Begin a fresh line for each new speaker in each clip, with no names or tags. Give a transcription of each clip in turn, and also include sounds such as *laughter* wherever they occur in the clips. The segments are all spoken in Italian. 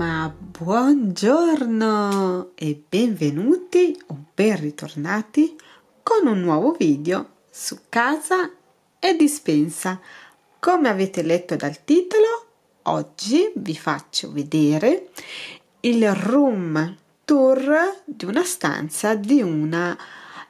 Ma buongiorno e benvenuti o ben ritornati con un nuovo video su casa e dispensa. Come avete letto dal titolo, oggi vi faccio vedere il room tour di una stanza di una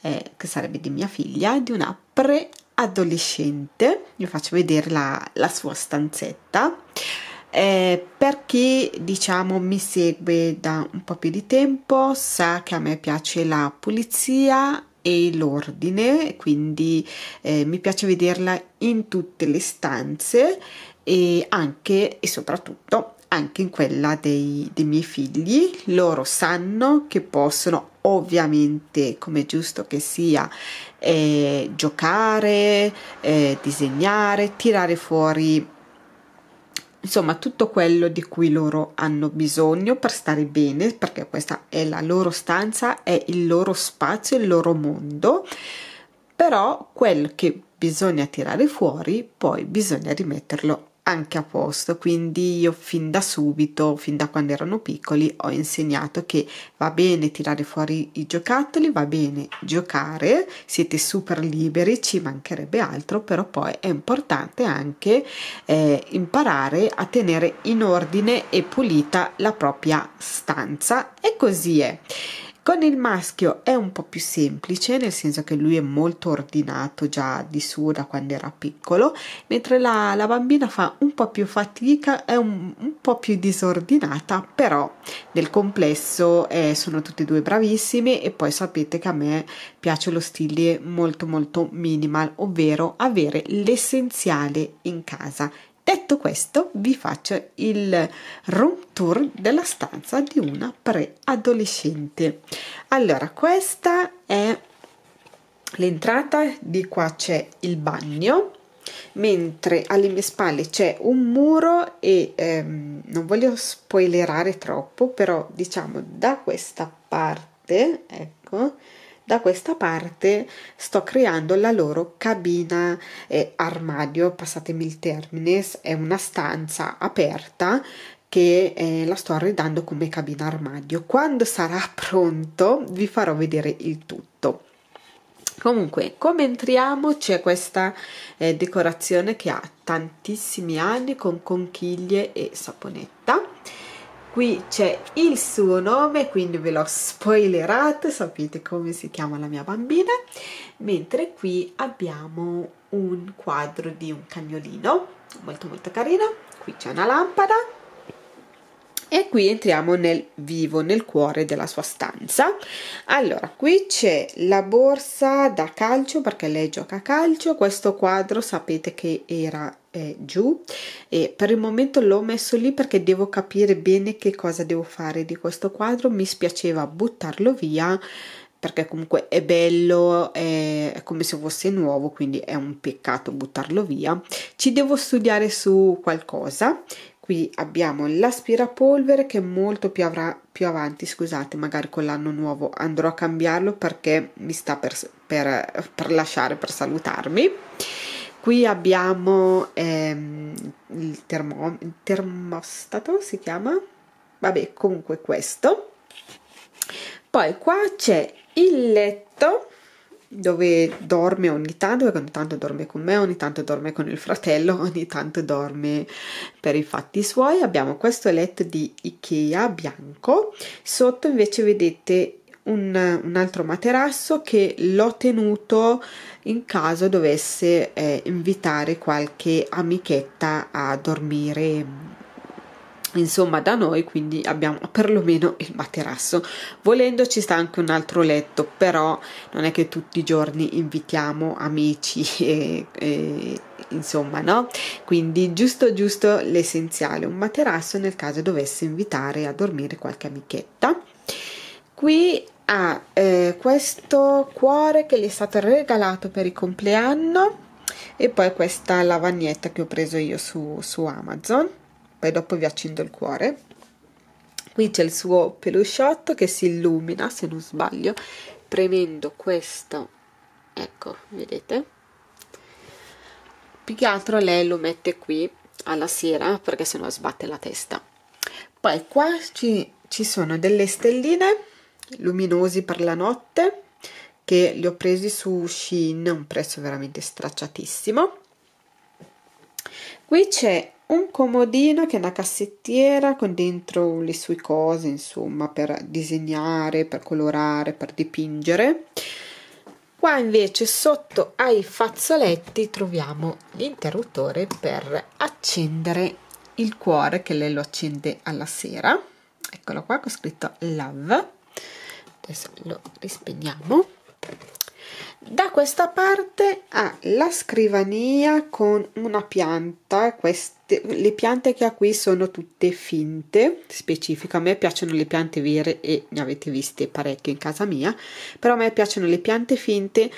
eh, che sarebbe di mia figlia, di una pre-adolescente. Vi faccio vedere la, la sua stanzetta eh, per chi diciamo mi segue da un po' più di tempo sa che a me piace la pulizia e l'ordine, quindi eh, mi piace vederla in tutte le stanze e anche e soprattutto anche in quella dei, dei miei figli. Loro sanno che possono ovviamente, come giusto che sia, eh, giocare, eh, disegnare, tirare fuori insomma tutto quello di cui loro hanno bisogno per stare bene, perché questa è la loro stanza, è il loro spazio, il loro mondo, però quel che bisogna tirare fuori poi bisogna rimetterlo anche a posto, quindi io fin da subito, fin da quando erano piccoli, ho insegnato che va bene tirare fuori i giocattoli, va bene giocare, siete super liberi, ci mancherebbe altro, però poi è importante anche eh, imparare a tenere in ordine e pulita la propria stanza e così è. Con il maschio è un po' più semplice, nel senso che lui è molto ordinato già di suo da quando era piccolo, mentre la, la bambina fa un po' più fatica, è un, un po' più disordinata, però nel complesso eh, sono tutti e due bravissimi e poi sapete che a me piace lo stile molto molto minimal, ovvero avere l'essenziale in casa Detto questo, vi faccio il room tour della stanza di una preadolescente. Allora, questa è l'entrata, di qua c'è il bagno, mentre alle mie spalle c'è un muro e ehm, non voglio spoilerare troppo, però diciamo da questa parte, ecco, da questa parte sto creando la loro cabina eh, armadio, passatemi il termine, è una stanza aperta che eh, la sto arredando come cabina armadio. Quando sarà *laughs* pronto vi farò vedere il tutto. Comunque, come entriamo c'è questa eh, decorazione che ha tantissimi anni con conchiglie e saponetta qui c'è il suo nome quindi ve l'ho spoilerato sapete come si chiama la mia bambina mentre qui abbiamo un quadro di un cagnolino molto molto carino qui c'è una lampada e qui entriamo nel vivo, nel cuore della sua stanza. Allora, qui c'è la borsa da calcio perché lei gioca a calcio, questo quadro sapete che era eh, giù e per il momento l'ho messo lì perché devo capire bene che cosa devo fare di questo quadro, mi spiaceva buttarlo via perché comunque è bello, è, come se fosse nuovo, quindi è un peccato buttarlo via. Ci devo studiare su qualcosa. Qui abbiamo l'aspirapolvere che molto più, avrà, più avanti, scusate, magari con l'anno nuovo andrò a cambiarlo perché mi sta per, per, per lasciare, per salutarmi. Qui abbiamo ehm, il, termo, il termostato, si chiama? Vabbè, comunque questo. Poi qua c'è il letto dove dorme ogni tanto, perché ogni tanto dorme con me, ogni tanto dorme con il fratello, *laughs* ogni tanto dorme per i fatti suoi. Abbiamo questo letto di Ikea bianco, sotto invece vedete un, un altro materasso che l'ho tenuto in caso dovesse eh, invitare qualche amichetta a dormire insomma da noi quindi abbiamo perlomeno il materasso volendo ci sta anche un altro letto però non è che tutti i giorni invitiamo amici *laughs* e, e insomma no quindi giusto giusto l'essenziale un materasso nel caso dovesse invitare a dormire qualche amichetta qui ha eh, questo cuore che gli è stato regalato per il compleanno e poi questa lavagnetta che ho preso io su, su Amazon poi dopo vi accendo il cuore qui c'è il suo pelusciotto che si illumina se non sbaglio premendo questo ecco vedete più che altro lei lo mette qui alla sera perché sennò sbatte la testa poi qua ci, ci sono delle stelline luminosi per la notte che li ho presi su Shein un prezzo veramente stracciatissimo qui c'è un comodino che è una cassettiera con dentro le sue cose, insomma, per disegnare, per colorare, per dipingere. Qua invece sotto ai fazzoletti troviamo l'interruttore per accendere il cuore che lei lo accende alla sera. Eccolo qua, con scritto love. Adesso lo rispegniamo. Da questa parte ha la scrivania con una pianta, queste, le piante che ha qui sono tutte finte, specifico a me piacciono le piante vere e ne avete viste parecchie in casa mia, però a me piacciono le piante finte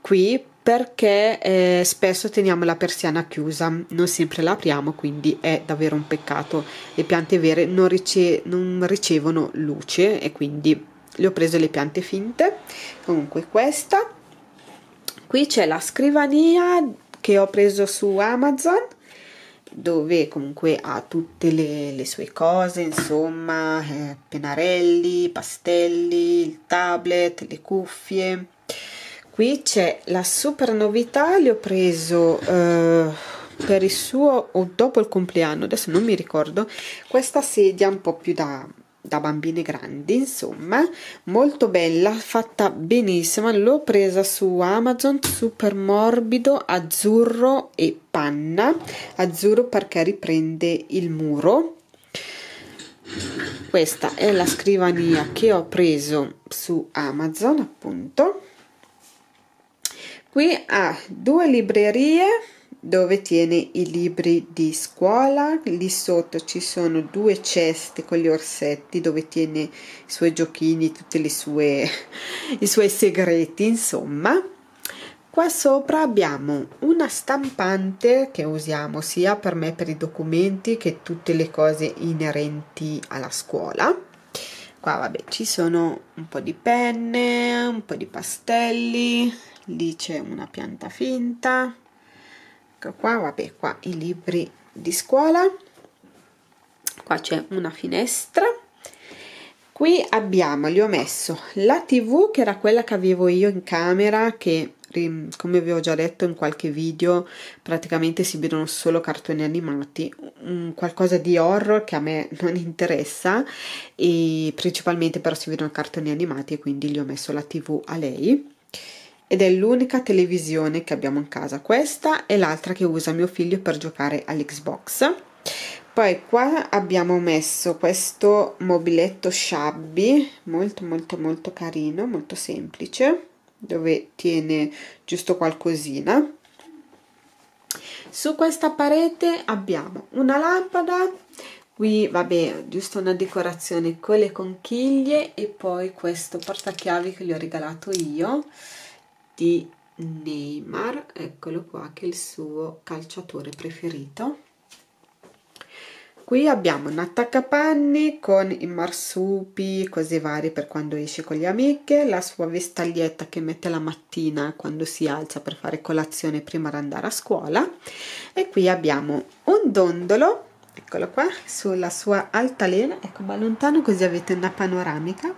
qui perché eh, spesso teniamo la persiana chiusa, non sempre la apriamo, quindi è davvero un peccato. Le piante vere non, rice non ricevono luce e quindi le ho preso le piante finte comunque questa qui c'è la scrivania che ho preso su Amazon dove comunque ha tutte le, le sue cose insomma eh, pennarelli, pastelli, il tablet, le cuffie qui c'è la super novità le ho preso eh, per il suo o dopo il compleanno adesso non mi ricordo questa sedia un po' più da da bambine grandi, insomma, molto bella, fatta benissima. L'ho presa su Amazon, super morbido, azzurro e panna. Azzurro perché riprende il muro. Questa è la scrivania che ho preso su Amazon, appunto. Qui ha due librerie dove tiene i libri di scuola, lì sotto ci sono due ceste con gli orsetti dove tiene i suoi giochini, tutti *laughs* i suoi segreti, insomma. Qua sopra abbiamo una stampante che usiamo sia per me per i documenti che tutte le cose inerenti alla scuola. Qua vabbè ci sono un po' di penne, un po' di pastelli, lì c'è una pianta finta, ecco qua vabbè qua i libri di scuola qua c'è una finestra qui abbiamo gli ho messo la tv che era quella che avevo io in camera che come vi ho già detto in qualche video praticamente si vedono solo cartoni animati qualcosa di horror che a me *laughs* non interessa e principalmente però si vedono cartoni animati e quindi gli ho messo la tv a lei ed è l'unica televisione che abbiamo in casa. Questa è l'altra che usa mio figlio per giocare all'Xbox. Poi qua abbiamo messo questo mobiletto shabby, molto molto molto carino, molto semplice, dove tiene giusto qualcosina. Su questa parete abbiamo una lampada, qui vabbè giusto una decorazione con le conchiglie e poi questo portachiavi che gli ho regalato io di Neymar, eccolo qua che è il suo calciatore preferito. Qui abbiamo un attaccapanni con i marsupi, cose varie per quando esce con le amiche, la sua vestaglietta che mette la mattina quando si alza per fare colazione prima di andare a scuola e qui abbiamo un dondolo, eccolo qua, sulla sua altalena, ecco ma lontano così avete una panoramica,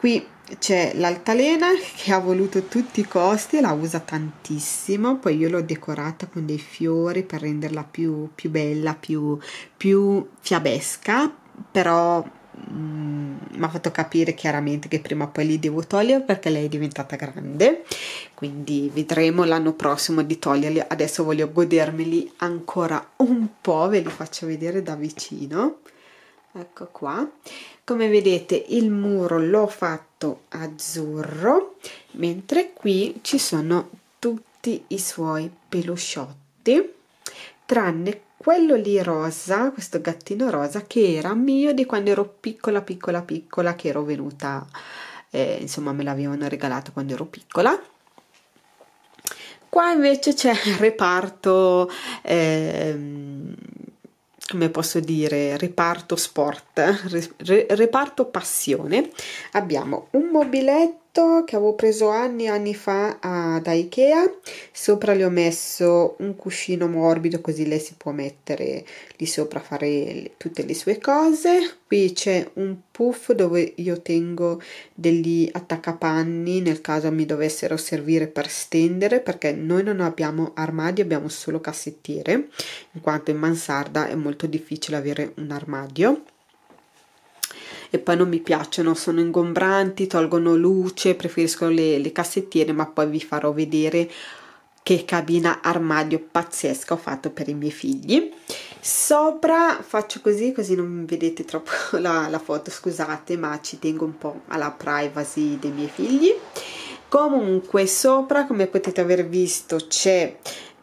qui c'è l'altalena *laughs* che ha voluto tutti i costi e la usa tantissimo, poi io l'ho decorata con dei fiori per renderla più, più bella, più, più, fiabesca, però mi mm, ha fatto capire chiaramente che prima o poi li devo togliere perché lei è diventata grande, quindi vedremo l'anno prossimo di toglierli, adesso voglio godermeli ancora un po', ve li faccio vedere da vicino. Ecco qua, come vedete il muro l'ho fatto tratto azzurro mentre qui ci sono tutti i suoi pelusciotti tranne quello lì rosa questo gattino rosa che era mio di quando ero piccola piccola piccola che ero venuta eh, insomma me l'avevano regalato quando ero piccola qua invece c'è il reparto eh, come posso dire, reparto sport, re, reparto passione, abbiamo un mobiletto piatto che avevo preso anni e anni fa da Ikea, sopra le ho messo un cuscino morbido così lei si può mettere lì sopra a fare tutte le sue cose, qui c'è un puff dove io tengo degli attaccapanni nel caso mi dovessero servire per stendere perché noi non abbiamo armadio, abbiamo solo cassettiere, in quanto in mansarda è molto difficile avere un armadio e poi non mi piacciono, sono ingombranti, tolgono luce, preferisco le, le cassettiere, ma poi vi farò vedere che cabina armadio pazzesca ho fatto per i miei figli sopra faccio così così non vedete troppo *laughs* la, la, foto scusate ma ci tengo un po' alla privacy dei miei figli comunque sopra come potete aver visto c'è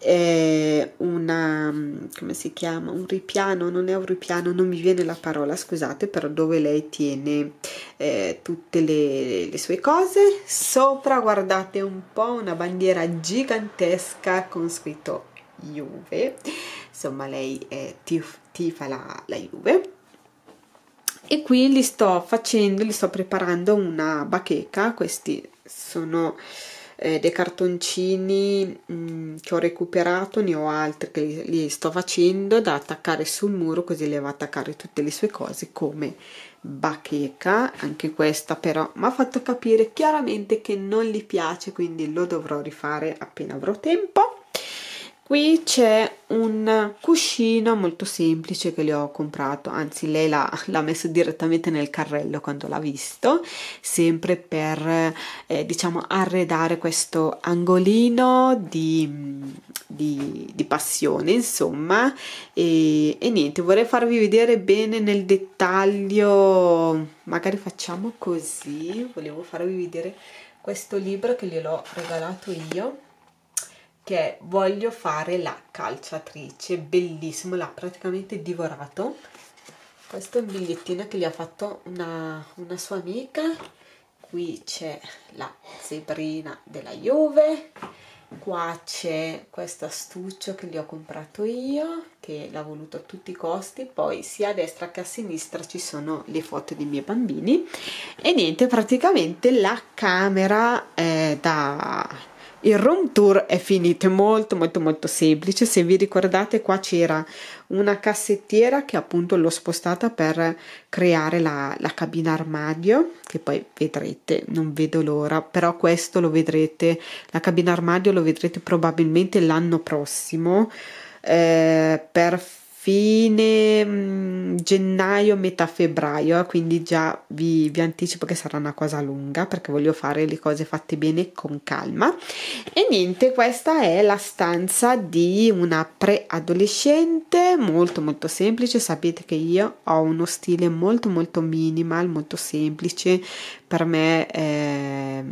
è una, mm, come si chiama, un ripiano, non è un ripiano, non mi viene la parola, scusate, però dove lei tiene eh, tutte le, le sue cose. Sopra guardate un po' una bandiera gigantesca con scritto Juve, insomma lei eh, tif, tifa la, la Juve e qui li sto facendo, li sto preparando una bacheca, questi sono eh, dei cartoncini mh, mm, che ho recuperato, ne ho altri che li, li sto facendo da attaccare sul muro così le va a attaccare tutte le sue cose come bacheca, anche questa però mi ha fatto capire chiaramente che non gli piace quindi lo dovrò rifare appena avrò tempo Qui c'è un cuscino molto semplice che le ho comprato, anzi lei l'ha, l'ha messo direttamente nel carrello quando l'ha visto, sempre per eh, diciamo arredare questo angolino di, di, di passione insomma e, e niente vorrei farvi vedere bene nel dettaglio, magari facciamo così, volevo farvi vedere questo libro che gliel'ho regalato io perché voglio fare la calciatrice, bellissimo, l'ha praticamente divorato. Questo è un bigliettino che gli ha fatto una, una sua amica. Qui c'è la zebrina della Juve, qua c'è questo astuccio che gli ho comprato io, che l'ha voluto a tutti i costi, poi sia a destra che a sinistra ci sono le foto dei miei bambini. E niente, praticamente la camera eh, da il room tour è finito, è molto molto molto semplice, se vi ricordate qua c'era una cassettiera che appunto l'ho spostata per creare la, la cabina armadio, che poi vedrete, non vedo l'ora, però questo lo vedrete, la cabina armadio lo vedrete probabilmente l'anno prossimo eh, per fine mm, gennaio, metà febbraio, quindi già vi, vi, anticipo che sarà una cosa lunga perché voglio fare le cose fatte bene con calma. E niente, questa è la stanza di una preadolescente, molto molto semplice, sapete che io ho uno stile molto molto minimal, molto semplice, per me... Eh,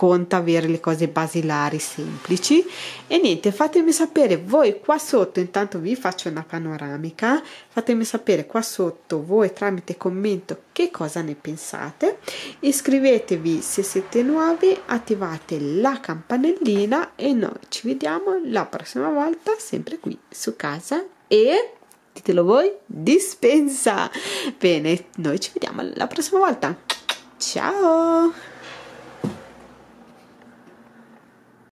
conta avere le cose basilari semplici e niente fatemi sapere voi qua sotto intanto vi faccio una panoramica fatemi sapere qua sotto voi tramite commento che cosa ne pensate iscrivetevi se siete nuovi attivate la campanellina e noi ci vediamo la prossima volta sempre qui su casa e ditelo voi dispensa bene noi ci vediamo la prossima volta ciao